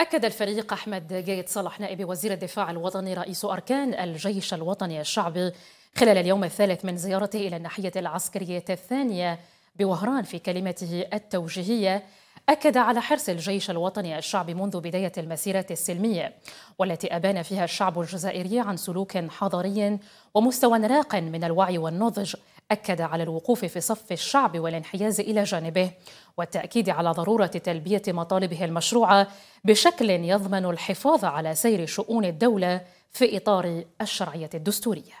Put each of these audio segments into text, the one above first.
أكد الفريق أحمد جيد صلاح نائب وزير الدفاع الوطني رئيس أركان الجيش الوطني الشعبي خلال اليوم الثالث من زيارته إلى الناحية العسكرية الثانية بوهران في كلمته التوجيهية أكد على حرص الجيش الوطني الشعبي منذ بداية المسيرة السلمية والتي أبان فيها الشعب الجزائري عن سلوك حضاري ومستوى راق من الوعي والنضج أكد على الوقوف في صف الشعب والانحياز إلى جانبه والتأكيد على ضرورة تلبية مطالبه المشروعة بشكل يضمن الحفاظ على سير شؤون الدولة في إطار الشرعية الدستورية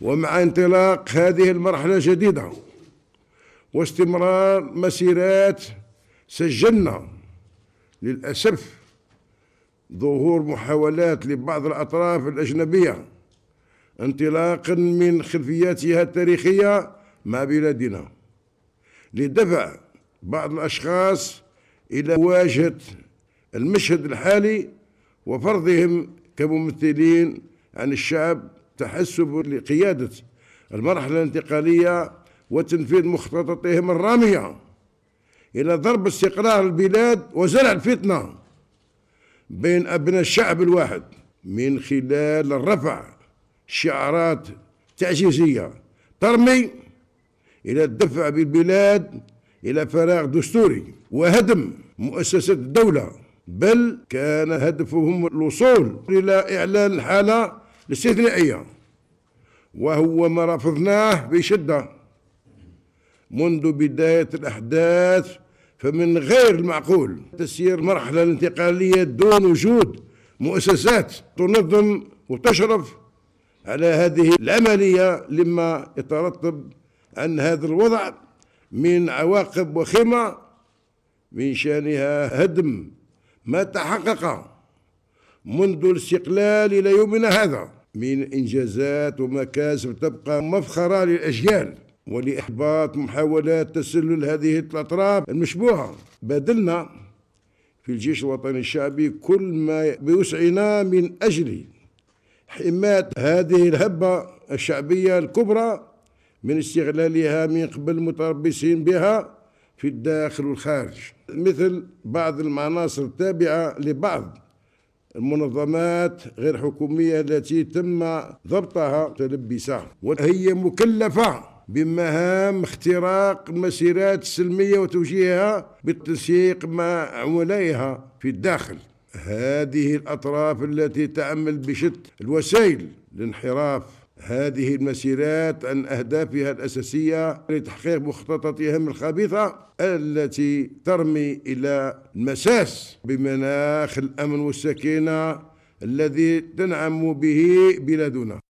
ومع انطلاق هذه المرحلة الجديدة واستمرار مسيرات سجلنا للأسف ظهور محاولات لبعض الأطراف الأجنبية انطلاقا من خلفياتها التاريخية مع بلادنا لدفع بعض الأشخاص إلى مواجهة المشهد الحالي وفرضهم كممثلين عن الشعب تحسب لقيادة المرحلة الانتقالية وتنفيذ مخططاتهم الرامية إلى ضرب استقرار البلاد وزرع الفتنة بين أبناء الشعب الواحد من خلال رفع شعارات تعزيزية ترمي إلى الدفع بالبلاد إلى فراغ دستوري وهدم مؤسسات الدولة بل كان هدفهم الوصول إلى إعلان الحالة الاستثنائية وهو ما رفضناه بشدة منذ بداية الأحداث فمن غير المعقول تسيير مرحلة انتقالية دون وجود مؤسسات تنظم وتشرف على هذه العملية لما يترتب عن هذا الوضع من عواقب وخيمة من شأنها هدم ما تحقق منذ الاستقلال إلى يومنا هذا من إنجازات ومكاسب تبقى مفخرة للأجيال ولإحباط محاولات تسلل هذه الأطراف المشبوهة بادلنا في الجيش الوطني الشعبي كل ما بوسعنا من أجل حماية هذه الهبة الشعبية الكبرى من استغلالها من قبل المتربصين بها في الداخل والخارج مثل بعض المناصر التابعة لبعض المنظمات غير حكومية التي تم ضبطها متلبسة وهي مكلفة بمهام اختراق المسيرات السلمية وتوجيهها بالتنسيق مع عملائها في الداخل هذه الأطراف التي تأمل بشتى الوسائل لانحراف هذه المسيرات عن أهدافها الأساسية لتحقيق مخططاتهم الخبيثة التي ترمي إلى المساس بمناخ الأمن والسكينة الذي تنعم به بلادنا